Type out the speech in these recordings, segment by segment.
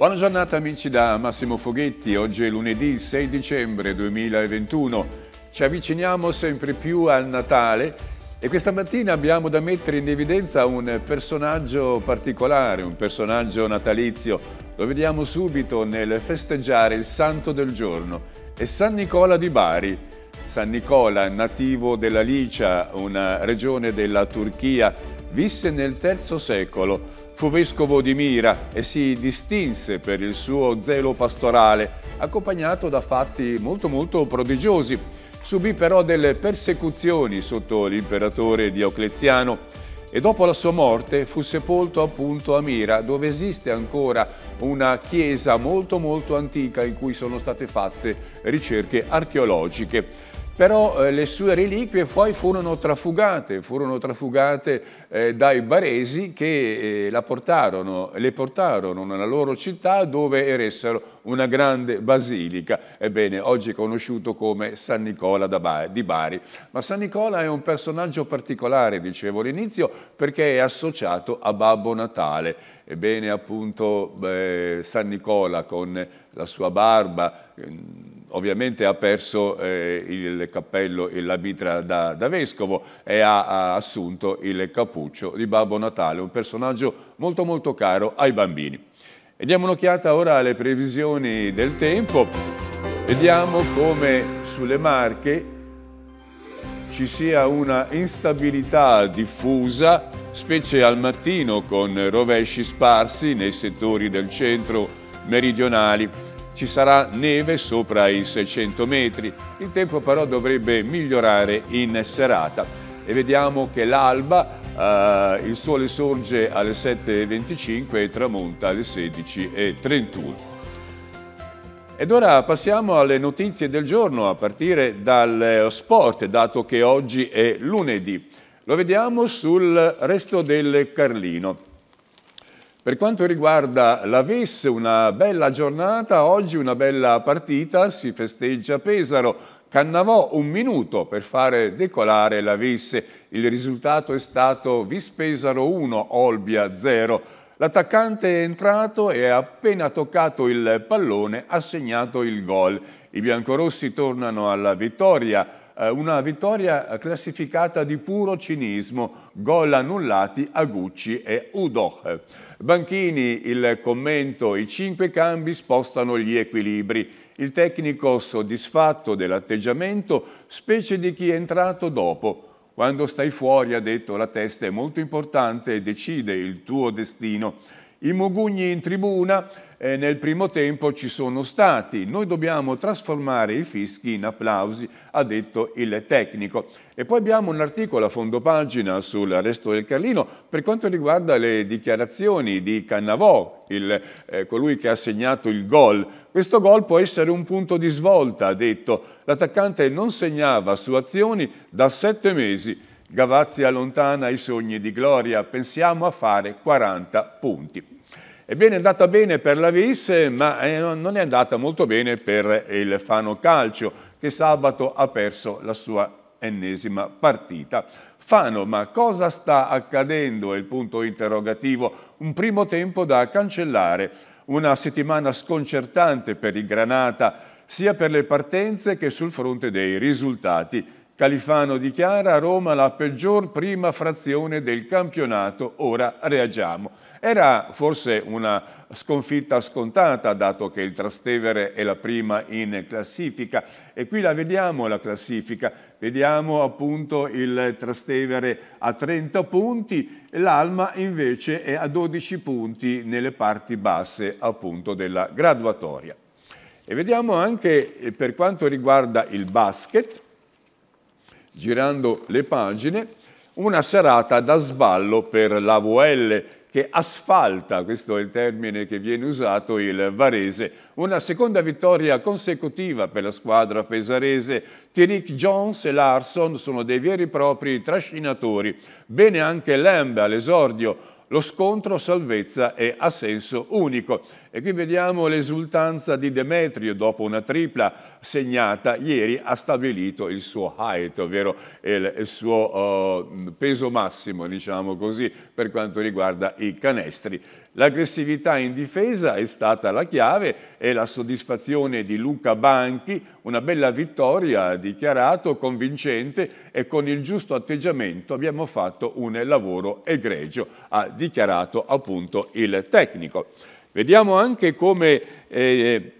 Buona giornata amici da Massimo Foghetti, oggi è lunedì 6 dicembre 2021. Ci avviciniamo sempre più al Natale e questa mattina abbiamo da mettere in evidenza un personaggio particolare, un personaggio natalizio. Lo vediamo subito nel festeggiare il santo del giorno, è San Nicola di Bari. San Nicola, nativo della Licia, una regione della Turchia, visse nel III secolo, fu vescovo di Mira e si distinse per il suo zelo pastorale, accompagnato da fatti molto molto prodigiosi. Subì però delle persecuzioni sotto l'imperatore Diocleziano e dopo la sua morte fu sepolto appunto a Mira, dove esiste ancora una chiesa molto molto antica in cui sono state fatte ricerche archeologiche però eh, le sue reliquie poi furono trafugate, furono trafugate eh, dai baresi che eh, portarono, le portarono nella loro città dove eressero una grande basilica, ebbene oggi conosciuto come San Nicola di Bari. Ma San Nicola è un personaggio particolare, dicevo all'inizio, perché è associato a Babbo Natale. Ebbene appunto San Nicola con la sua barba, ehm, ovviamente ha perso eh, il cappello e la mitra da, da vescovo e ha, ha, assunto il cappuccio di Babbo Natale, un personaggio molto molto caro ai bambini. E diamo un'occhiata ora alle previsioni del tempo. Vediamo come sulle Marche ci sia una instabilità diffusa, specie al mattino con rovesci sparsi nei settori del centro meridionali ci sarà neve sopra i 600 metri. Il tempo però dovrebbe migliorare in serata e vediamo che l'alba, eh, il sole sorge alle 7.25 e tramonta alle 16.31. Ed ora passiamo alle notizie del giorno a partire dal eh, sport, dato che oggi è lunedì. Lo vediamo sul resto del Carlino. Per quanto riguarda la VES, una bella giornata, oggi una bella partita, si festeggia Pesaro, Cannavò un minuto per fare decolare la VES, il risultato è stato Vispesaro 1, Olbia 0. L'attaccante è entrato e appena toccato il pallone, ha segnato il gol. I biancorossi tornano alla vittoria eh, una vittoria classificata di puro cinismo, gol annullati a Gucci e Udoch. Banchini, il commento, i cinque cambi spostano gli equilibri. Il tecnico soddisfatto dell'atteggiamento, specie di chi è entrato dopo. Quando stai fuori, ha detto, la testa è molto importante e decide il tuo destino. I Mugugni in tribuna eh, nel primo tempo ci sono stati. Noi dobbiamo trasformare i fischi in applausi, ha detto il tecnico. E poi abbiamo un articolo a fondo pagina sul resto del Carlino per quanto riguarda le dichiarazioni di Cannavò, il, eh, colui che ha segnato il gol. Questo gol può essere un punto di svolta, ha detto. L'attaccante non segnava su azioni da sette mesi Gavazzi allontana i sogni di gloria, pensiamo a fare 40 punti. Ebbene è andata bene per la Vis, ma eh, non è andata molto bene per il Fano Calcio, che sabato ha perso la sua ennesima partita. Fano, ma cosa sta accadendo? È il punto interrogativo. Un primo tempo da cancellare, una settimana sconcertante per il Granata, sia per le partenze che sul fronte dei risultati. Califano dichiara Roma la peggior prima frazione del campionato, ora reagiamo. Era forse una sconfitta scontata, dato che il Trastevere è la prima in classifica. E qui la vediamo la classifica. Vediamo appunto il Trastevere a 30 punti, l'Alma invece è a 12 punti nelle parti basse appunto della graduatoria. E vediamo anche eh, per quanto riguarda il basket, girando le pagine, una serata da sballo per la VL che asfalta, questo è il termine che viene usato, il Varese. Una seconda vittoria consecutiva per la squadra pesarese. Tirik Jones e Larson sono dei veri e propri trascinatori. Bene anche Lamb all'esordio. Lo scontro salvezza e a senso unico. E qui vediamo l'esultanza di Demetrio dopo una tripla segnata, ieri ha stabilito il suo height, ovvero il, il suo uh, peso massimo, diciamo così, per quanto riguarda i canestri. L'aggressività in difesa è stata la chiave e la soddisfazione di Luca Banchi, una bella vittoria, ha dichiarato, convincente e con il giusto atteggiamento abbiamo fatto un lavoro egregio, ha dichiarato appunto il tecnico. Vediamo anche come eh,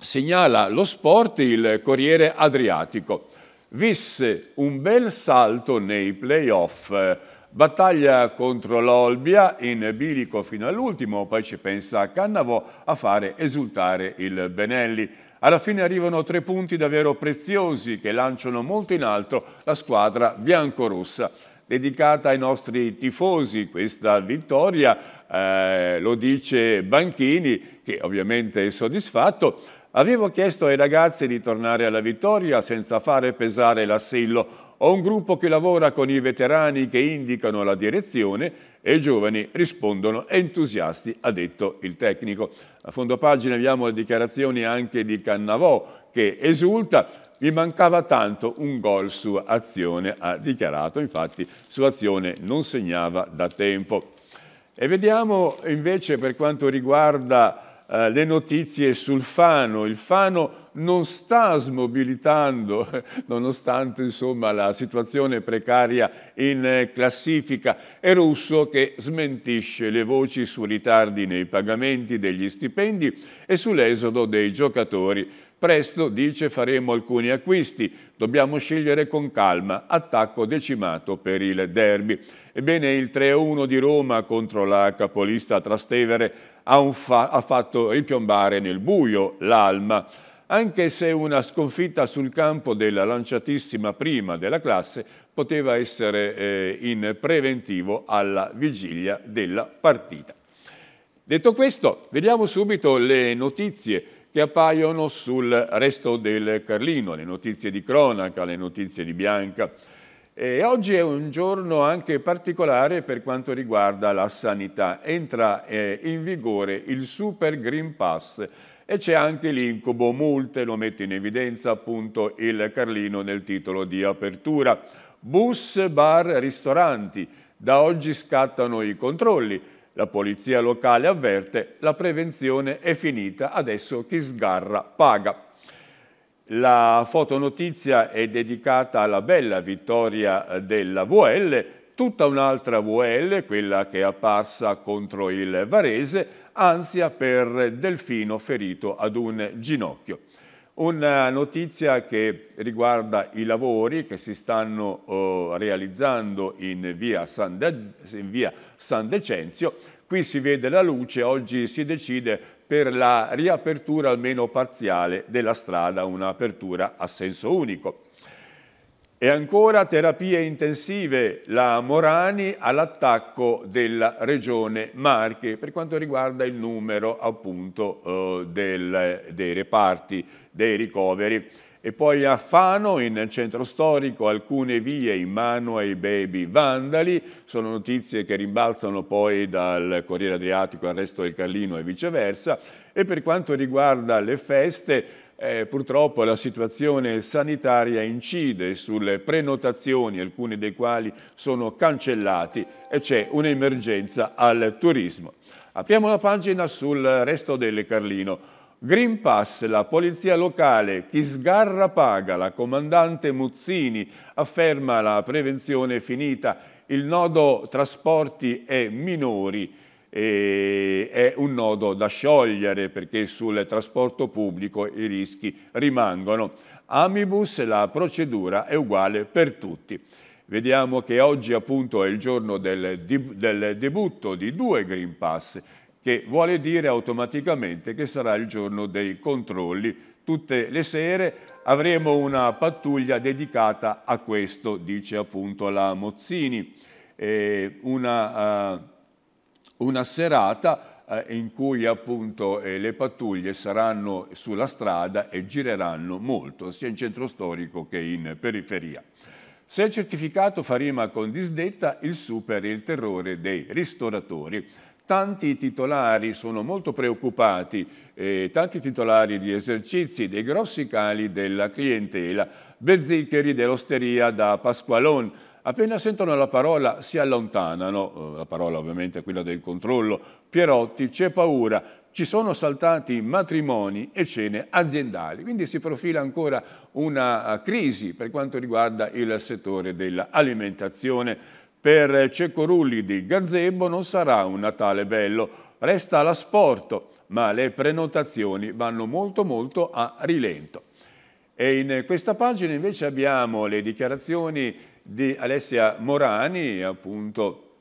segnala lo sport il Corriere Adriatico. Visse un bel salto nei playoff. Eh, battaglia contro l'Olbia in bilico fino all'ultimo, poi ci pensa Cannavo a fare esultare il Benelli. Alla fine arrivano tre punti davvero preziosi che lanciano molto in alto la squadra biancorossa dedicata ai nostri tifosi questa vittoria, eh, lo dice Banchini che ovviamente è soddisfatto. Avevo chiesto ai ragazzi di tornare alla vittoria senza fare pesare l'assillo. Ho un gruppo che lavora con i veterani che indicano la direzione e i giovani rispondono entusiasti, ha detto il tecnico. A fondo pagina abbiamo le dichiarazioni anche di Cannavò che esulta. Gli mancava tanto un gol su azione, ha dichiarato, infatti su azione non segnava da tempo. E vediamo invece per quanto riguarda eh, le notizie sul Fano. Il Fano non sta smobilitando, nonostante insomma, la situazione precaria in eh, classifica. È Russo che smentisce le voci su ritardi nei pagamenti degli stipendi e sull'esodo dei giocatori Presto, dice, faremo alcuni acquisti, dobbiamo scegliere con calma, attacco decimato per il derby. Ebbene, il 3-1 di Roma contro la capolista Trastevere ha, fa ha fatto ripiombare nel buio l'Alma, anche se una sconfitta sul campo della lanciatissima prima della classe poteva essere eh, in preventivo alla vigilia della partita. Detto questo, vediamo subito le notizie che appaiono sul resto del Carlino, le notizie di cronaca, le notizie di Bianca. E oggi è un giorno anche particolare per quanto riguarda la sanità. Entra eh, in vigore il Super Green Pass e c'è anche l'incubo multe, lo mette in evidenza appunto il Carlino nel titolo di apertura. Bus, bar, ristoranti, da oggi scattano i controlli la polizia locale avverte, la prevenzione è finita, adesso chi sgarra paga. La fotonotizia è dedicata alla bella vittoria della VL, tutta un'altra VL, quella che è apparsa contro il Varese, ansia per Delfino ferito ad un ginocchio. Una notizia che riguarda i lavori che si stanno oh, realizzando in via, San De, in via San Decenzio. Qui si vede la luce, oggi si decide per la riapertura almeno parziale della strada, un'apertura a senso unico. E ancora terapie intensive, la Morani all'attacco della regione Marche per quanto riguarda il numero appunto eh, del, dei reparti dei ricoveri. E poi a Fano, in centro storico, alcune vie in mano ai baby vandali. Sono notizie che rimbalzano poi dal Corriere Adriatico al resto del Carlino e viceversa. E per quanto riguarda le feste, eh, purtroppo la situazione sanitaria incide sulle prenotazioni, alcune dei quali sono cancellati e c'è un'emergenza al turismo. Apriamo la pagina sul resto del Carlino. Green Pass, la polizia locale, chi sgarra paga, la comandante Muzzini afferma la prevenzione finita, il nodo trasporti è minori e è un nodo da sciogliere perché sul trasporto pubblico i rischi rimangono. Amibus la procedura è uguale per tutti. Vediamo che oggi appunto è il giorno del, del debutto di due Green Pass, che vuole dire automaticamente che sarà il giorno dei controlli. Tutte le sere avremo una pattuglia dedicata a questo, dice appunto la Mozzini. Eh, una, eh, una, serata eh, in cui appunto eh, le pattuglie saranno sulla strada e gireranno molto, sia in centro storico che in periferia. Se il certificato fa rima con disdetta, il super il terrore dei ristoratori tanti titolari sono molto preoccupati, eh, tanti titolari di esercizi dei grossi cali della clientela, bezziccheri dell'osteria da Pasqualon. Appena sentono la parola si allontanano, eh, la parola ovviamente è quella del controllo, Pierotti c'è paura, ci sono saltati matrimoni e cene aziendali, quindi si profila ancora una eh, crisi per quanto riguarda il settore dell'alimentazione. Per Cecorulli di Gazebo non sarà un Natale bello, resta l'asporto, ma le prenotazioni vanno molto molto a rilento. E in questa pagina invece abbiamo le dichiarazioni di Alessia Morani, appunto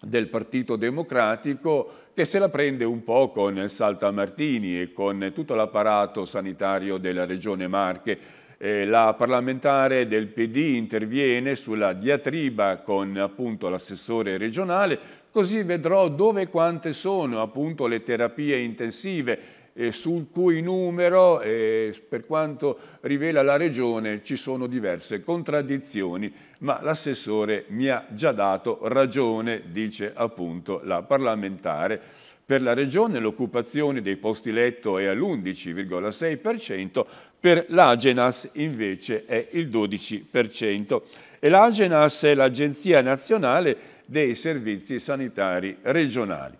del Partito Democratico, che se la prende un po' con Saltamartini e con tutto l'apparato sanitario della Regione Marche, eh, la parlamentare del PD interviene sulla diatriba con appunto l'assessore regionale, così vedrò dove e quante sono appunto le terapie intensive eh, sul cui numero, eh, per quanto rivela la Regione, ci sono diverse contraddizioni, ma l'assessore mi ha già dato ragione, dice appunto la parlamentare per la Regione l'occupazione dei posti letto è all'11,6%, per l'Agenas invece è il 12%. E l'Agenas è l'Agenzia Nazionale dei Servizi Sanitari Regionali.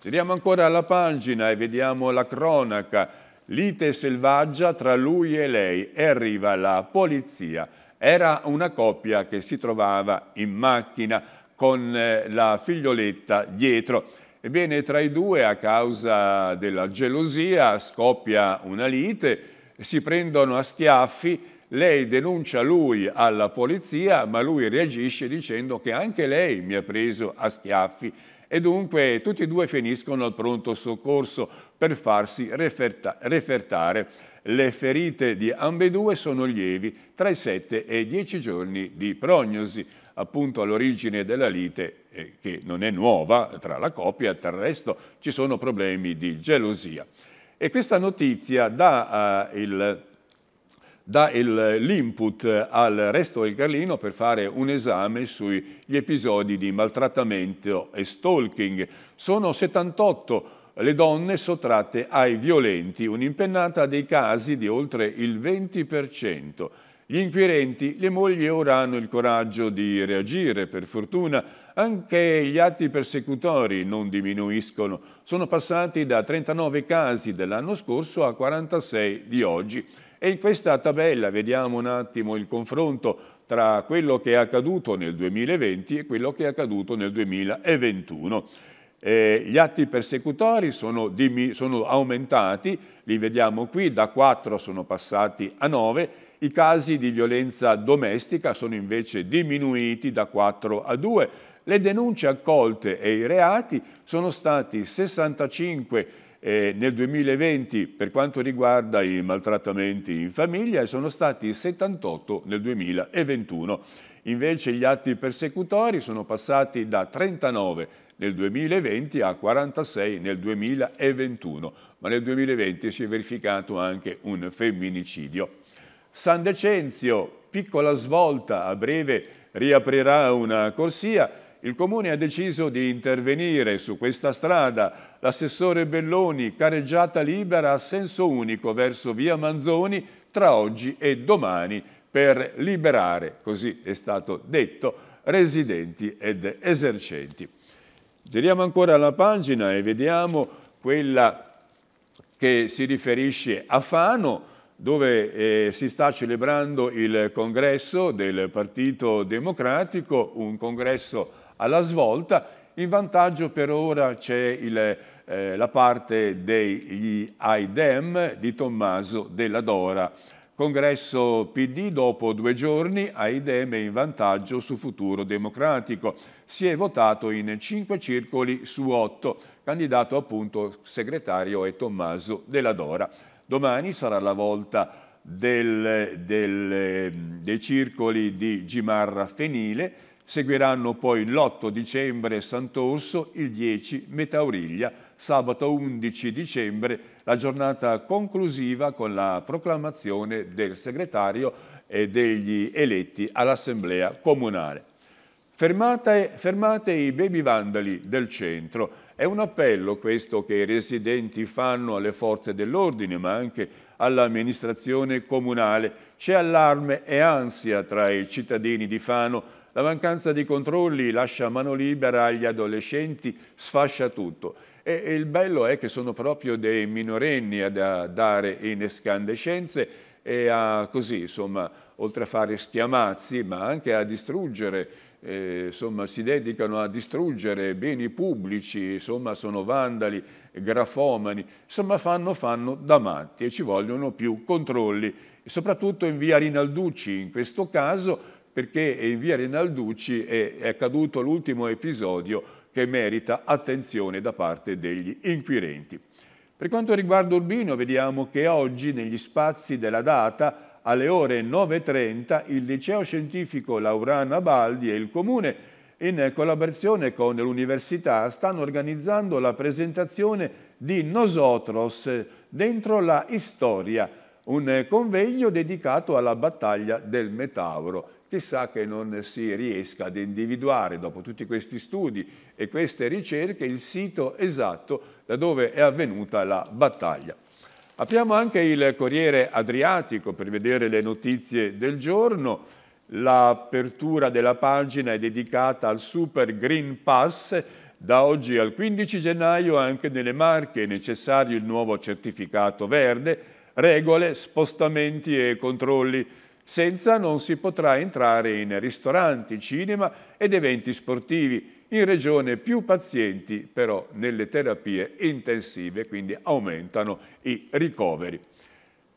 Tiriamo ancora alla pagina e vediamo la cronaca. Lite selvaggia tra lui e lei e arriva la polizia. Era una coppia che si trovava in macchina con eh, la figlioletta dietro Ebbene, tra i due, a causa della gelosia, scoppia una lite, si prendono a schiaffi, lei denuncia lui alla polizia, ma lui reagisce dicendo che anche lei mi ha preso a schiaffi e dunque tutti e due finiscono al pronto soccorso per farsi referta refertare. Le ferite di ambedue sono lievi, tra i 7 e i 10 giorni di prognosi. Appunto all'origine della lite eh, che non è nuova tra la coppia, tra il resto ci sono problemi di gelosia. E questa notizia dà eh, il dà l'input al resto del Carlino per fare un esame sugli episodi di maltrattamento e stalking. Sono 78 le donne sottratte ai violenti, un'impennata dei casi di oltre il 20%. Gli inquirenti, le mogli ora hanno il coraggio di reagire, per fortuna. Anche gli atti persecutori non diminuiscono. Sono passati da 39 casi dell'anno scorso a 46 di oggi. E in questa tabella vediamo un attimo il confronto tra quello che è accaduto nel 2020 e quello che è accaduto nel 2021. Eh, gli atti persecutori sono, sono, aumentati, li vediamo qui, da 4 sono passati a 9, i casi di violenza domestica sono invece diminuiti da 4 a 2, le denunce accolte e i reati sono stati 65 eh, nel 2020 per quanto riguarda i maltrattamenti in famiglia e sono stati 78 nel 2021. Invece gli atti persecutori sono passati da 39 nel 2020 a 46 nel 2021, ma nel 2020 si è verificato anche un femminicidio. San Decenzio, piccola svolta, a breve riaprirà una corsia, il Comune ha deciso di intervenire su questa strada. L'assessore Belloni, careggiata libera a senso unico verso via Manzoni tra oggi e domani per liberare, così è stato detto, residenti ed esercenti. Giriamo ancora la pagina e vediamo quella che si riferisce a Fano, dove eh, si sta celebrando il congresso del Partito Democratico, un congresso alla svolta. In vantaggio per ora c'è eh, la parte degli IDEM di Tommaso Della Dora. Congresso PD dopo due giorni Aidem è in vantaggio su Futuro Democratico. Si è votato in cinque circoli su otto. Candidato appunto segretario è Tommaso Della Dora. Domani sarà la volta del, del, dei circoli di Gimarra Fenile. Seguiranno poi l'8 dicembre Sant'Orso, il 10 Metauriglia sabato 11 dicembre, la giornata conclusiva con la proclamazione del segretario e degli eletti all'Assemblea Comunale. Fermate, fermate, i baby vandali del centro. È un appello questo che i residenti fanno alle forze dell'ordine ma anche all'amministrazione comunale. C'è allarme e ansia tra i cittadini di Fano. La mancanza di controlli lascia mano libera agli adolescenti, sfascia tutto. E, il bello è che sono proprio dei minorenni a dare in escandescenze e a così, insomma, oltre a fare schiamazzi, ma anche a distruggere, eh, insomma, si dedicano a distruggere beni pubblici, insomma, sono vandali, grafomani, insomma, fanno, fanno da matti e ci vogliono più controlli, soprattutto in via Rinalducci in questo caso, perché in via Rinalducci è, è accaduto l'ultimo episodio che merita attenzione da parte degli inquirenti. Per quanto riguarda Urbino, vediamo che oggi negli spazi della data alle ore 9.30 il Liceo Scientifico Laurana Baldi e il Comune in collaborazione con l'Università stanno organizzando la presentazione di Nosotros dentro la Storia, un convegno dedicato alla battaglia del Metauro chissà che non si riesca ad individuare dopo tutti questi studi e queste ricerche il sito esatto da dove è avvenuta la battaglia. Apriamo anche il Corriere Adriatico per vedere le notizie del giorno. L'apertura della pagina è dedicata al Super Green Pass. Da oggi al 15 gennaio anche nelle Marche è necessario il nuovo certificato verde, regole, spostamenti e controlli. Senza non si potrà entrare in ristoranti, cinema ed eventi sportivi, in regione più pazienti però nelle terapie intensive, quindi aumentano i ricoveri.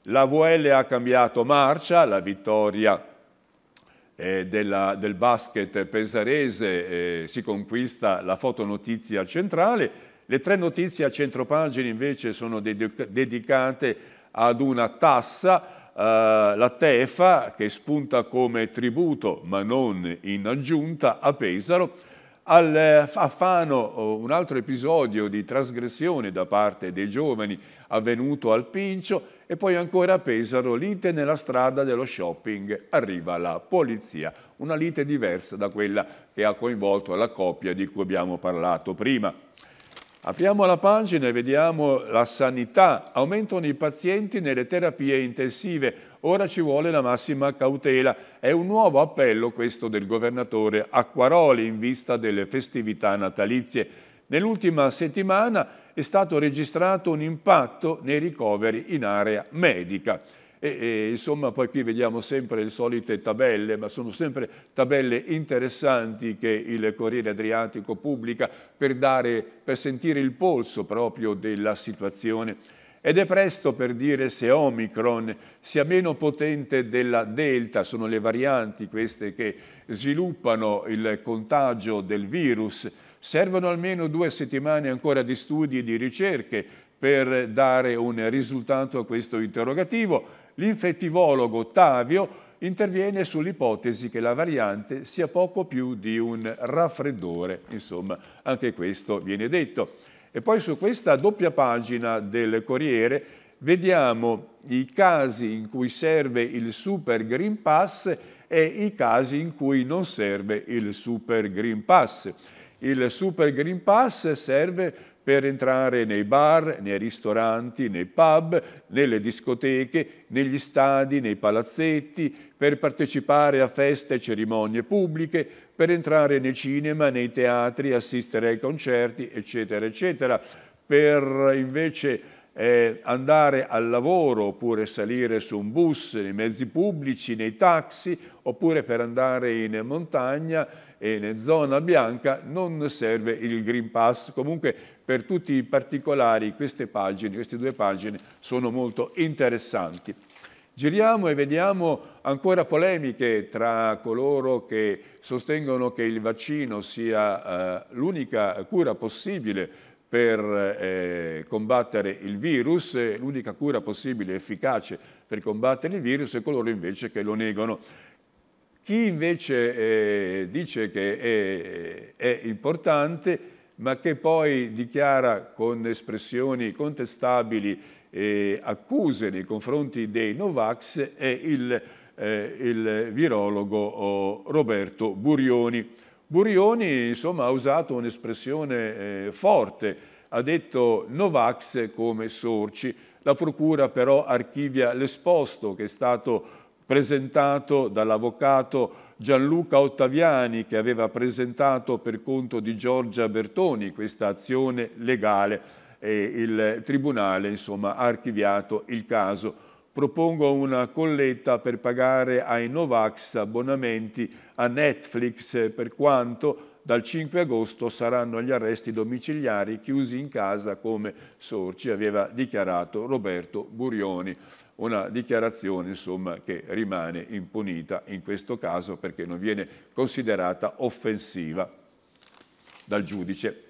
La VL ha cambiato marcia, la vittoria eh, della, del basket pesarese eh, si conquista la fotonotizia centrale, le tre notizie a centropagine invece sono dedicate ad una tassa eh, la Tefa che spunta come tributo ma non in aggiunta a Pesaro, al, eh, a Fano eh, un altro episodio di trasgressione da parte dei giovani avvenuto al Pincio e poi ancora a Pesaro lite nella strada dello shopping arriva la polizia, una lite diversa da quella che ha coinvolto la coppia di cui abbiamo parlato prima. Apriamo la pagina e vediamo la sanità. Aumentano i pazienti nelle terapie intensive. Ora ci vuole la massima cautela. È un nuovo appello questo del governatore Acquaroli in vista delle festività natalizie. Nell'ultima settimana è stato registrato un impatto nei ricoveri in area medica. E, e, insomma, poi qui vediamo sempre le solite tabelle, ma sono sempre tabelle interessanti che il Corriere Adriatico pubblica per, dare, per sentire il polso proprio della situazione. Ed è presto per dire se Omicron sia meno potente della Delta, sono le varianti queste che sviluppano il contagio del virus. Servono almeno due settimane ancora di studi e di ricerche per dare un risultato a questo interrogativo l'infettivologo Ottavio interviene sull'ipotesi che la variante sia poco più di un raffreddore, insomma anche questo viene detto. E poi su questa doppia pagina del Corriere vediamo i casi in cui serve il Super Green Pass e i casi in cui non serve il Super Green Pass. Il Super Green Pass serve per entrare nei bar, nei ristoranti, nei pub, nelle discoteche, negli stadi, nei palazzetti, per partecipare a feste e cerimonie pubbliche, per entrare nei cinema, nei teatri, assistere ai concerti, eccetera, eccetera. Per invece eh, andare al lavoro oppure salire su un bus, nei mezzi pubblici, nei taxi oppure per andare in montagna e in zona bianca non serve il Green Pass. Comunque per tutti i particolari queste, pagine, queste due pagine sono molto interessanti. Giriamo e vediamo ancora polemiche tra coloro che sostengono che il vaccino sia eh, l'unica cura possibile per eh, combattere il virus, l'unica cura possibile e efficace per combattere il virus è coloro invece che lo negano. Chi invece eh, dice che è, è importante ma che poi dichiara con espressioni contestabili eh, accuse nei confronti dei Novax è il, eh, il virologo oh, Roberto Burioni. Burioni insomma, ha usato un'espressione eh, forte, ha detto Novax come sorci. La Procura però archivia l'esposto che è stato presentato dall'avvocato Gianluca Ottaviani che aveva presentato per conto di Giorgia Bertoni questa azione legale e il Tribunale insomma, ha archiviato il caso propongo una colletta per pagare ai Novax abbonamenti a Netflix per quanto dal 5 agosto saranno gli arresti domiciliari chiusi in casa come Sorci aveva dichiarato Roberto Burioni. Una dichiarazione insomma, che rimane impunita in questo caso perché non viene considerata offensiva dal giudice.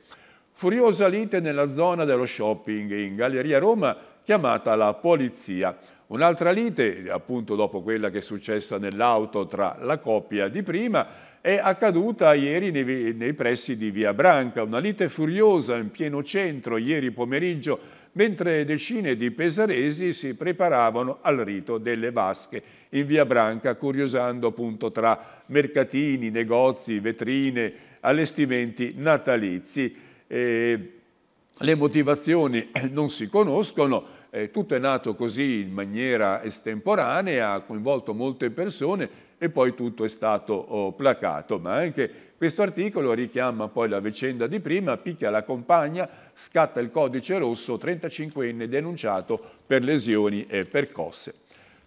Furiosa lite nella zona dello shopping in Galleria Roma chiamata la polizia. Un'altra lite, appunto dopo quella che è successa nell'auto tra la coppia di prima, è accaduta ieri nei, pressi di Via Branca, una lite furiosa in pieno centro ieri pomeriggio, mentre decine di pesaresi si preparavano al rito delle vasche in Via Branca, curiosando appunto tra mercatini, negozi, vetrine, allestimenti natalizi. E le motivazioni eh, non si conoscono, eh, tutto è nato così in maniera estemporanea, ha coinvolto molte persone e poi tutto è stato oh, placato. Ma anche questo articolo richiama poi la vicenda di prima, picchia la compagna, scatta il codice rosso, 35enne denunciato per lesioni e percosse.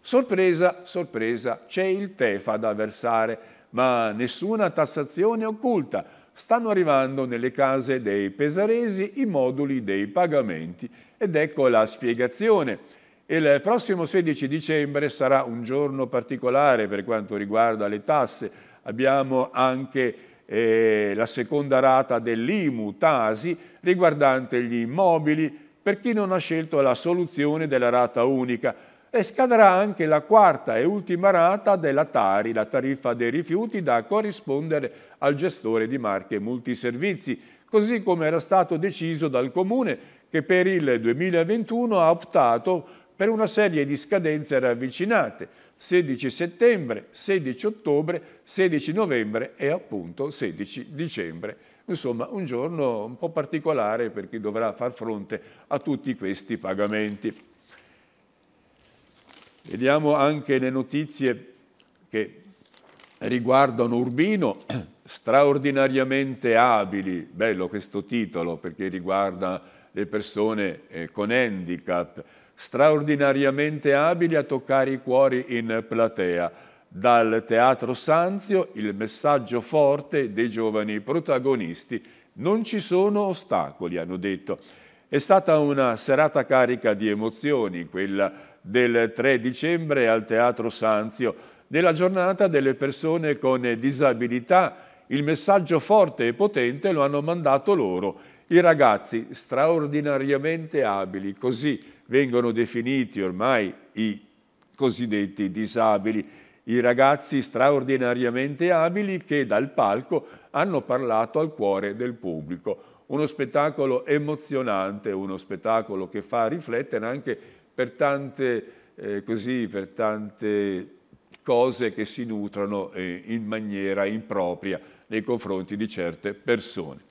Sorpresa, sorpresa, c'è il Tefa da versare, ma nessuna tassazione occulta stanno arrivando nelle case dei pesaresi i moduli dei pagamenti ed ecco la spiegazione. Il prossimo 16 dicembre sarà un giorno particolare per quanto riguarda le tasse. Abbiamo anche eh, la seconda rata dell'IMU Tasi riguardante gli immobili per chi non ha scelto la soluzione della rata unica e scadrà anche la quarta e ultima rata della Tari, la tariffa dei rifiuti da corrispondere al gestore di marche multiservizi, così come era stato deciso dal Comune che per il 2021 ha optato per una serie di scadenze ravvicinate 16 settembre, 16 ottobre, 16 novembre e appunto 16 dicembre. Insomma, un giorno un po' particolare per chi dovrà far fronte a tutti questi pagamenti. Vediamo anche le notizie che riguardano Urbino, straordinariamente abili, bello questo titolo perché riguarda le persone eh, con handicap, straordinariamente abili a toccare i cuori in platea. Dal Teatro Sanzio il messaggio forte dei giovani protagonisti non ci sono ostacoli, hanno detto. È stata una serata carica di emozioni, quella del 3 dicembre al Teatro Sanzio, nella giornata delle persone con disabilità. Il messaggio forte e potente lo hanno mandato loro, i ragazzi straordinariamente abili, così vengono definiti ormai i cosiddetti disabili, i ragazzi straordinariamente abili che dal palco hanno parlato al cuore del pubblico uno spettacolo emozionante, uno spettacolo che fa riflettere anche per tante, eh, così, per tante cose che si nutrono eh, in maniera impropria nei confronti di certe persone.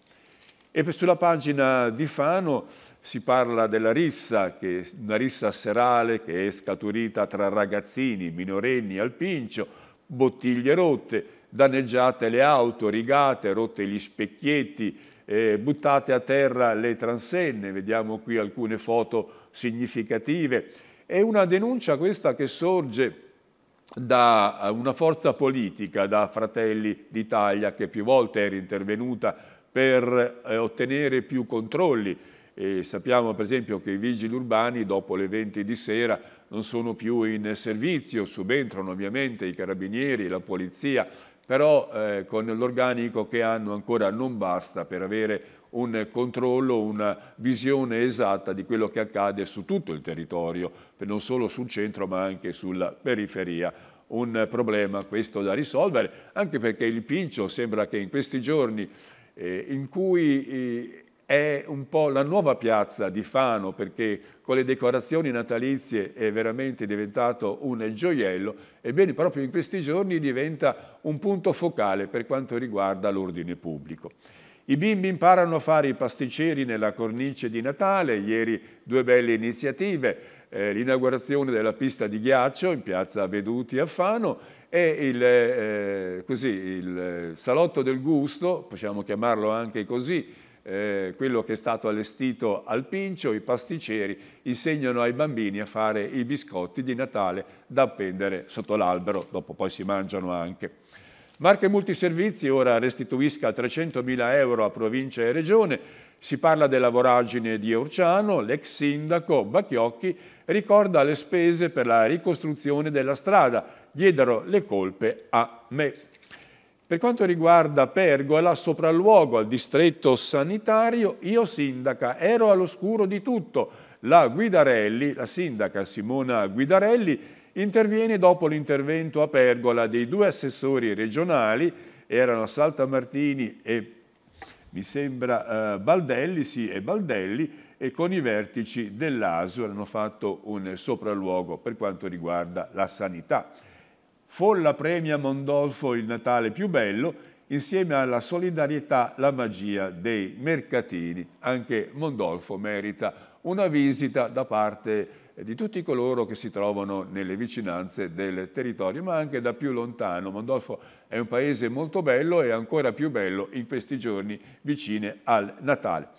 E sulla pagina di Fano si parla della rissa, che, una rissa serale che è scaturita tra ragazzini, minorenni al pincio, bottiglie rotte, danneggiate le auto, rigate, rotte gli specchietti, eh, buttate a terra le transenne, vediamo qui alcune foto significative. È una denuncia questa che sorge da una forza politica, da Fratelli d'Italia, che più volte era intervenuta per eh, ottenere più controlli. E sappiamo per esempio che i vigili urbani dopo le 20 di sera non sono più in servizio, subentrano ovviamente i carabinieri, la polizia, però eh, con l'organico che hanno ancora non basta per avere un controllo, una visione esatta di quello che accade su tutto il territorio, non solo sul centro ma anche sulla periferia. Un problema questo da risolvere, anche perché il Pincio sembra che in questi giorni eh, in cui è un po' la nuova piazza di Fano perché con le decorazioni natalizie è veramente diventato un gioiello, ebbene proprio in questi giorni diventa un punto focale per quanto riguarda l'ordine pubblico. I bimbi imparano a fare i pasticceri nella cornice di Natale, ieri due belle iniziative, eh, l'inaugurazione della pista di ghiaccio in piazza Veduti a Fano e il, eh, così, il salotto del gusto, possiamo chiamarlo anche così, eh, quello che è stato allestito al Pincio, i pasticceri insegnano ai bambini a fare i biscotti di Natale da appendere sotto l'albero, dopo poi si mangiano anche. Marche Multiservizi ora restituisca 300.000 euro a provincia e regione, si parla della voragine di Orciano, l'ex sindaco Bacchiocchi ricorda le spese per la ricostruzione della strada, diedero le colpe a me. Per quanto riguarda Pergola, sopralluogo al distretto sanitario, io sindaca ero all'oscuro di tutto. La Guidarelli, la sindaca Simona Guidarelli, interviene dopo l'intervento a Pergola dei due assessori regionali, erano Salta Martini e mi sembra eh, Baldelli, sì, e Baldelli, e con i vertici dell'ASU hanno fatto un sopralluogo per quanto riguarda la sanità. Folla premia Mondolfo il Natale più bello insieme alla solidarietà la magia dei mercatini. Anche Mondolfo merita una visita da parte di tutti coloro che si trovano nelle vicinanze del territorio, ma anche da più lontano. Mondolfo è un paese molto bello e ancora più bello in questi giorni vicine al Natale.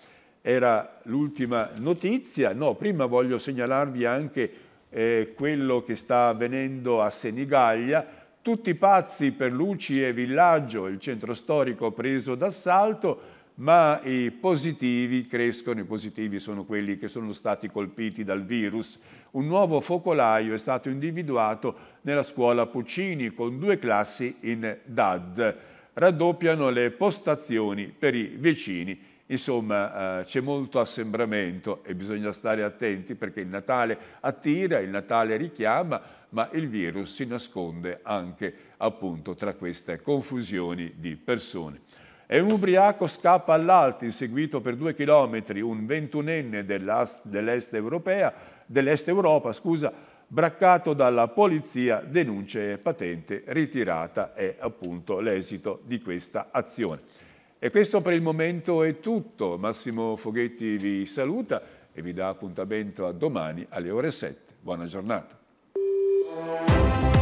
Era l'ultima notizia. No, prima voglio segnalarvi anche eh, quello che sta avvenendo a Senigallia, tutti pazzi per Luci e Villaggio, il centro storico preso d'assalto, ma i positivi crescono, i positivi sono quelli che sono stati colpiti dal virus. Un nuovo focolaio è stato individuato nella scuola Puccini con due classi in DAD. Raddoppiano le postazioni per i vicini Insomma, eh, c'è molto assembramento e bisogna stare attenti perché il Natale attira, il Natale richiama, ma il virus si nasconde anche appunto tra queste confusioni di persone. E un ubriaco scappa all'alto, inseguito per due chilometri, un ventunenne dell'est dell Europa, scusa, braccato dalla polizia, denuncia e patente ritirata è appunto l'esito di questa azione. E questo per il momento è tutto. Massimo Foghetti vi saluta e vi dà appuntamento a domani alle ore 7. Buona giornata.